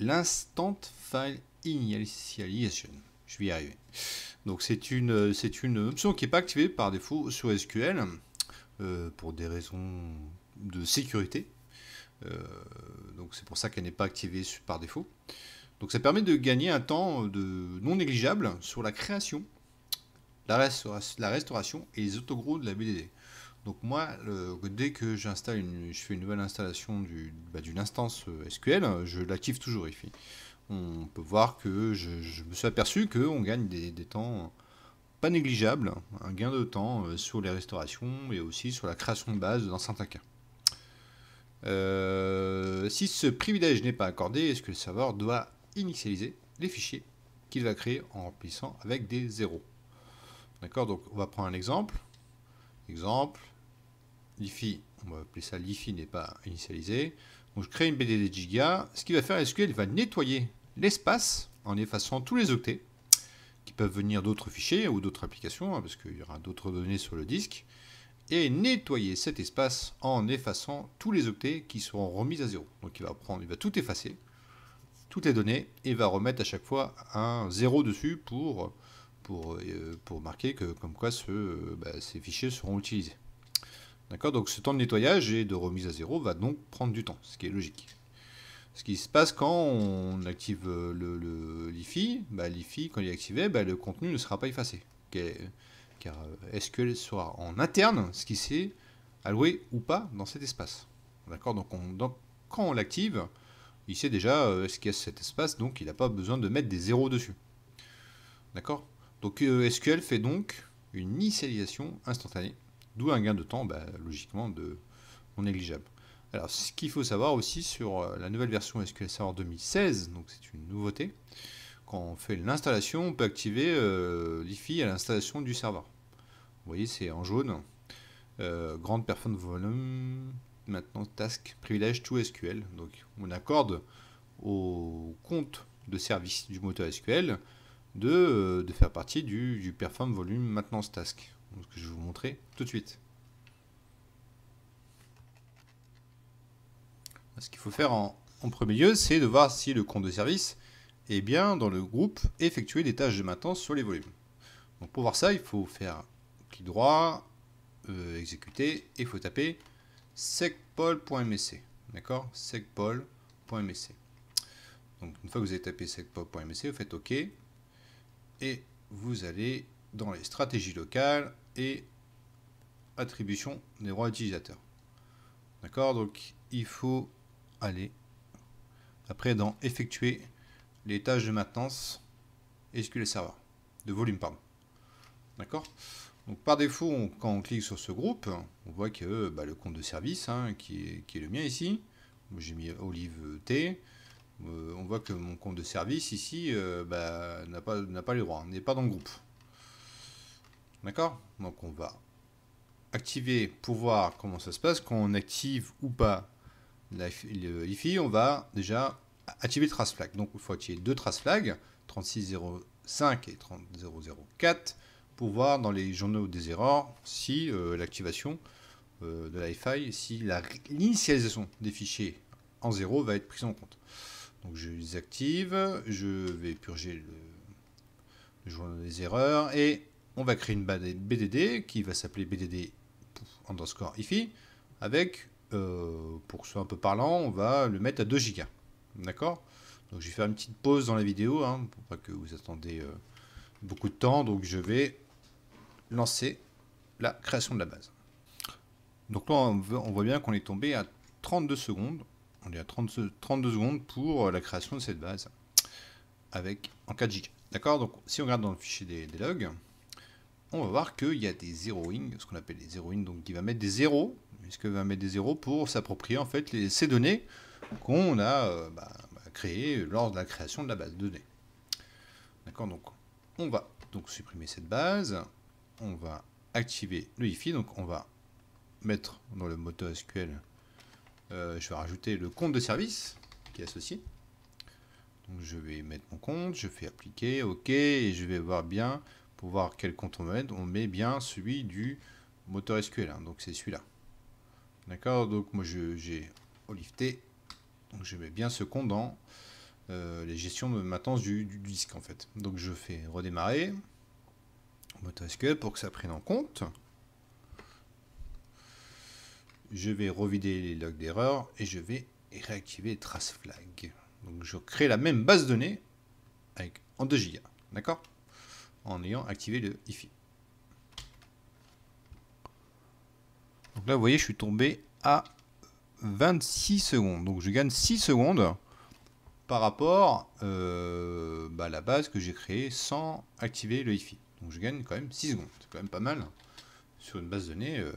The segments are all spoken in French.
L'instant file initialization. Je vais y arriver. Donc c'est une, c'est une option qui n'est pas activée par défaut sur SQL euh, pour des raisons de sécurité. Euh, donc c'est pour ça qu'elle n'est pas activée par défaut. Donc ça permet de gagner un temps de non négligeable sur la création, la, la restauration et les autogros de la BDD. Donc moi, dès que j'installe une, je fais une nouvelle installation bah, d'une instance euh, SQL, je l'active toujours ici. On peut voir que je, me suis aperçu qu'on gagne des, temps pas négligeables, un gain de temps euh, sur les restaurations et aussi sur la création de base dans certains cas. Euh, si ce privilège n'est pas accordé, est-ce que le serveur doit initialiser les fichiers qu'il va créer en remplissant avec des zéros. D'accord Donc on va prendre un exemple. Exemple, l'IFI, on va appeler ça l'IFI n'est pas initialisé. Donc je crée une BDD Giga. Ce qu'il va faire SQL va nettoyer l'espace en effaçant tous les octets qui peuvent venir d'autres fichiers ou d'autres applications, hein, parce qu'il y aura d'autres données sur le disque, et nettoyer cet espace en effaçant tous les octets qui seront remis à zéro. Donc il va prendre, il va tout effacer, toutes les données, et va remettre à chaque fois un zéro dessus pour, pour, euh, pour marquer que comme quoi euh, bah, ces fichiers seront utilisés. D'accord Donc ce temps de nettoyage et de remise à zéro va donc prendre du temps, ce qui est logique. Ce qui se passe quand on active euh, le, l'IFI, l'IFI, bah, quand il est activé, bah, le contenu ne sera pas effacé. Car euh, SQL sera en interne ce qui s'est alloué ou pas dans cet espace. D'accord donc, donc, quand on l'active, il sait déjà euh, ce qu'il y a cet espace, donc il n'a pas besoin de mettre des zéros dessus. D'accord Donc SQL fait donc une initialisation instantanée D'où un gain de temps, bah, logiquement, de non négligeable. Alors, ce qu'il faut savoir aussi sur euh, la nouvelle version SQL Server 2016, donc c'est une nouveauté, quand on fait l'installation, on peut activer l'IFI euh, à l'installation du serveur. Vous voyez, c'est en jaune. Euh, grande personne volume, maintenant task, privilège to SQL. Donc, on accorde au compte de service du moteur SQL de, faire partie du, du perform volume maintenance task que je vais vous montrer tout de suite. Ce qu'il faut faire en, premier lieu, c'est de voir si le compte de service est bien dans le groupe effectuer des tâches de maintenance sur les volumes. Donc pour voir ça, il faut faire clic droit, euh, exécuter, et il faut taper secpol.msc. D'accord Secpol.msc. Donc une fois que vous avez tapé secpol.msc, vous faites OK. Et vous allez dans les stratégies locales et attribution des droits utilisateurs. D'accord Donc il faut aller après dans effectuer les tâches de maintenance SQL Server, de volume pardon. D'accord Donc par défaut, quand on clique sur ce groupe, on voit que bah, le compte de service, hein, qui, est, le mien ici, j'ai mis Olive T, euh, on voit que mon compte de service ici euh, bah, n'a pas, pas les droits, n'est pas dans le groupe. D'accord Donc on va activer pour voir comment ça se passe. Quand on active ou pas l'IFI, on va déjà activer le trace flag. Donc il faut activer deux trace flags, 3605 et 3004, pour voir dans les journaux des erreurs si euh, l'activation euh, de l'IFI, si l'initialisation des fichiers en zéro va être prise en compte. Donc je les active, je vais purger le, le des erreurs et on va créer une base BDD qui va s'appeler BDD underscore IFI avec, euh, pour que ce soit un peu parlant, on va le mettre à 2 gigas. D'accord Donc je vais faire une petite pause dans la vidéo hein, pour pas que vous attendez euh, beaucoup de temps. Donc je vais lancer la création de la base. Donc là, on, voit bien qu'on est tombé à 32 secondes. On est à 32 secondes pour euh, la création de cette base avec en 4 gigas. D'accord Donc si on regarde dans le fichier des logs, on va voir qu'il y a des zeroing, ce qu'on appelle des zeroing, donc qui va mettre des zéros, puisque va mettre des zéros pour s'approprier en fait ces données qu'on a euh, bah, bah, créées lors de la création de la base de données. D'accord, donc on va donc supprimer cette base, on va activer le IFI, donc on va mettre dans le moteur SQL, euh, je vais rajouter le compte de service qui est associé. Donc je vais mettre mon compte, je fais appliquer, ok, et je vais voir bien pour voir quel compte on met, on met bien celui du moteur SQL. Hein. donc c'est celui-là. D'accord Donc moi j'ai olifté. Donc je mets bien ce compte dans euh, les gestions de maintenance du, disque en fait. Donc je fais redémarrer moteur SQL pour que ça prenne en compte. Je vais revider les logs d'erreur et je vais réactiver trace flag. Donc je crée la même base de données avec en 2 Go. D'accord en ayant activé le IFI. Donc là, vous voyez, je suis tombé à 26 secondes. Donc je gagne 6 secondes par rapport euh, bah, à la base que j'ai créée sans activer le IFI. Donc je gagne quand même 6 secondes. C'est quand même pas mal hein. sur une base donnée, euh,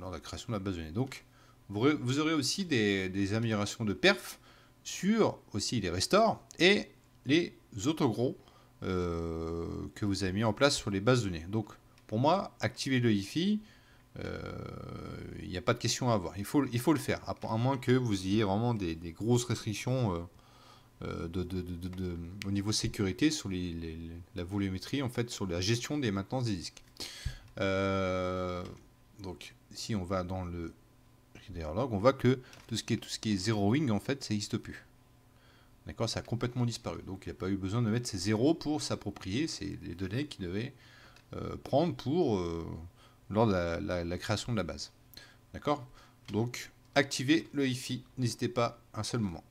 lors de la création de la base données. Donc vous, aurez aussi des, des, améliorations de perf sur aussi les restores et les autogros euh, que vous avez mis en place sur les bases de données. Donc, pour moi, activer le hi euh, il n'y a pas de question à avoir. Il faut, il faut le faire, à, moins que vous ayez vraiment des, grosses restrictions euh, au niveau sécurité sur la volumétrie, en fait, sur la gestion des maintenances des disques. donc, si on va dans le log, on voit que tout ce qui est, tout ce qui est zeroing, en fait, ça n'existe plus. D'accord Ça a complètement disparu. Donc il n'y a pas eu besoin de mettre ces zéros pour s'approprier ces, les données qu'il devait euh, prendre pour, euh, lors de la, la, création de la base. D'accord Donc activez le hi-fi. N'hésitez pas un seul moment.